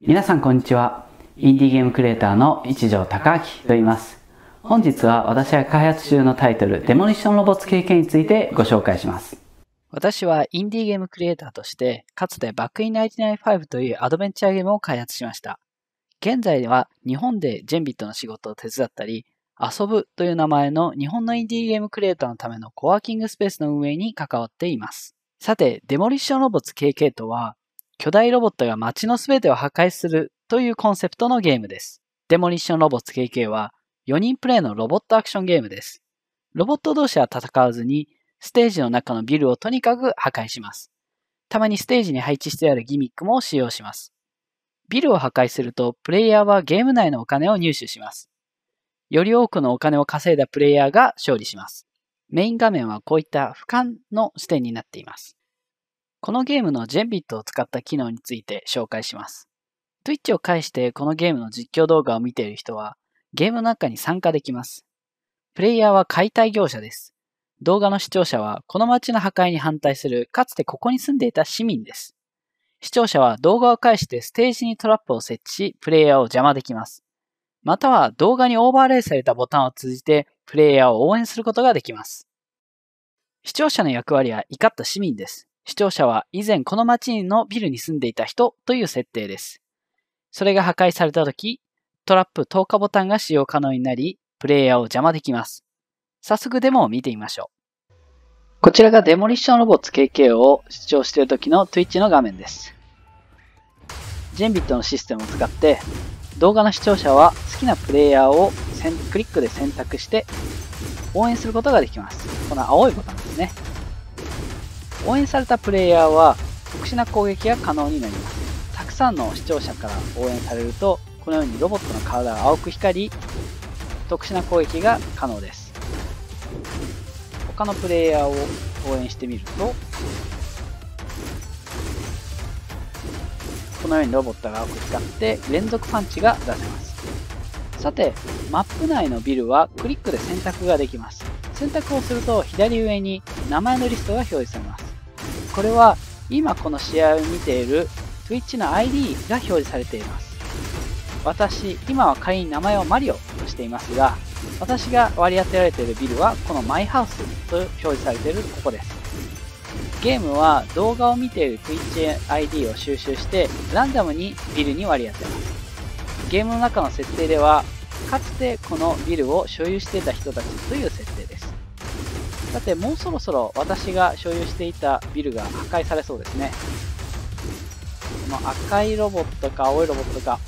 皆さんこんにちは。インディーゲームクリエイターの一条隆明と言います。本日は私が開発中のタイトル、デモリションロボット経験についてご紹介します。私はインディーゲームクリエイターとして、かつてバックイン995というアドベンチャーゲームを開発しました。現在では日本でジェンビットの仕事を手伝ったり、遊ぶという名前の日本のインディーゲームクリエイターのためのコワーキングスペースの運営に関わっています。さて、デモリッションロボット KK とは、巨大ロボットが街のすべてを破壊するというコンセプトのゲームです。デモリッションロボット KK は4人プレイのロボットアクションゲームです。ロボット同士は戦わずに、ステージの中のビルをとにかく破壊します。たまにステージに配置してあるギミックも使用します。ビルを破壊すると、プレイヤーはゲーム内のお金を入手します。より多くのお金を稼いだプレイヤーが勝利します。メイン画面はこういった俯瞰の視点になっています。このゲームのジェンビットを使った機能について紹介します。Twitch を介してこのゲームの実況動画を見ている人は、ゲームの中に参加できます。プレイヤーは解体業者です。動画の視聴者はこの街の破壊に反対するかつてここに住んでいた市民です。視聴者は動画を介してステージにトラップを設置し、プレイヤーを邪魔できます。または動画にオーバーレイされたボタンを通じてプレイヤーを応援することができます。視聴者の役割は怒った市民です。視聴者は以前この町のビルに住んでいた人という設定です。それが破壊された時、トラップ投下ボタンが使用可能になり、プレイヤーを邪魔できます。早速デモを見てみましょう。こちらがデモリッションロボッツ KK を視聴している時の Twitch の画面です。ジェンビットのシステムを使って、動画の視聴者は好きなプレイヤーをクリックで選択して応援することができます。この青いボタンですね。応援されたプレイヤーは特殊な攻撃が可能になりますたくさんの視聴者から応援されるとこのようにロボットの体が青く光り特殊な攻撃が可能です他のプレイヤーを応援してみるとこのようにロボットが青く光って連続パンチが出せますさてマップ内のビルはクリックで選択ができます選択をすると左上に名前のリストが表示されますこれは今この試合を見ている Twitch の ID が表示されています。私、今は仮に名前をマリオとしていますが、私が割り当てられているビルはこのマイハウスと表示されているここです。ゲームは動画を見ている Twitch ID を収集してランダムにビルに割り当てます。ゲームの中の設定では、かつてこのビルを所有していた人たちという設だってもうそろそろ私が所有していたビルが破壊されそうですね。この赤いロボットか青いロボットか、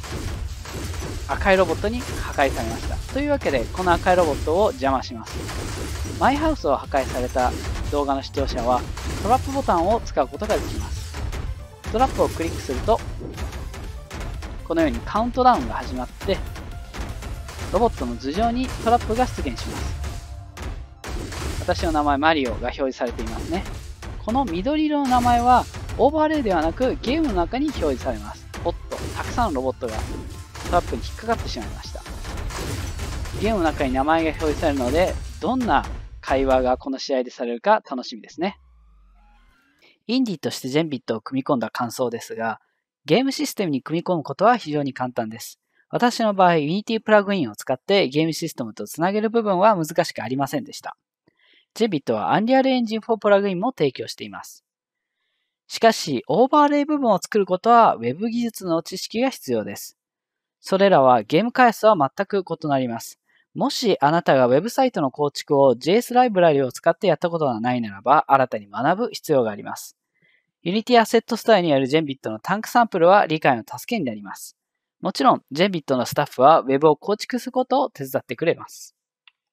赤いロボットに破壊されました。というわけで、この赤いロボットを邪魔します。マイハウスを破壊された動画の視聴者は、トラップボタンを使うことができます。トラップをクリックすると、このようにカウントダウンが始まって、ロボットの頭上にトラップが出現します。私の名前マリオが表示されていますね。この緑色の名前はオーバーレイではなくゲームの中に表示されます。おっと、たくさんのロボットがトラップに引っかかってしまいました。ゲームの中に名前が表示されるので、どんな会話がこの試合でされるか楽しみですね。インディとしてジェンビットを組み込んだ感想ですが、ゲームシステムに組み込むことは非常に簡単です。私の場合、Unity プラグインを使ってゲームシステムとつなげる部分は難しくありませんでした。ェビットはアンリアルエンジン4プラグインも提供しています。しかし、オーバーレイ部分を作ることは Web 技術の知識が必要です。それらはゲーム開発とは全く異なります。もしあなたが Web サイトの構築を JS ライブラリを使ってやったことがないならば、新たに学ぶ必要があります。Unity アセットスタイルにあるジェンビットのタンクサンプルは理解の助けになります。もちろん、ジェンビットのスタッフは Web を構築することを手伝ってくれます。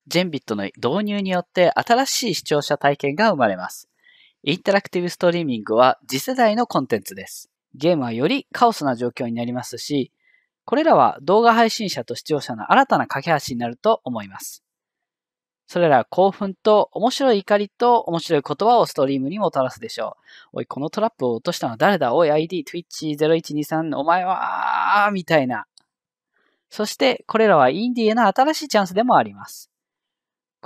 ジェンビットの導入によって新しい視聴者体験が生まれます。インタラクティブストリーミングは次世代のコンテンツです。ゲームはよりカオスな状況になりますし、これらは動画配信者と視聴者の新たな架け橋になると思います。それらは興奮と面白い怒りと面白い言葉をストリームにもたらすでしょう。おい、このトラップを落としたのは誰だおい、ID、Twitch、0123、お前はみたいな。そして、これらはインディへの新しいチャンスでもあります。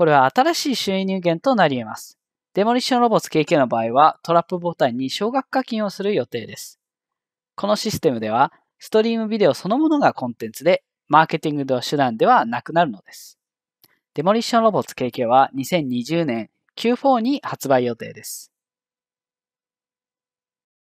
これは新しい収入源となり得ます。デモリッションロボット KK の場合は、トラップボタンに少額課金をする予定です。このシステムでは、ストリームビデオそのものがコンテンツで、マーケティングの手段ではなくなるのです。デモリッションロボット KK は2020年 Q4 に発売予定です。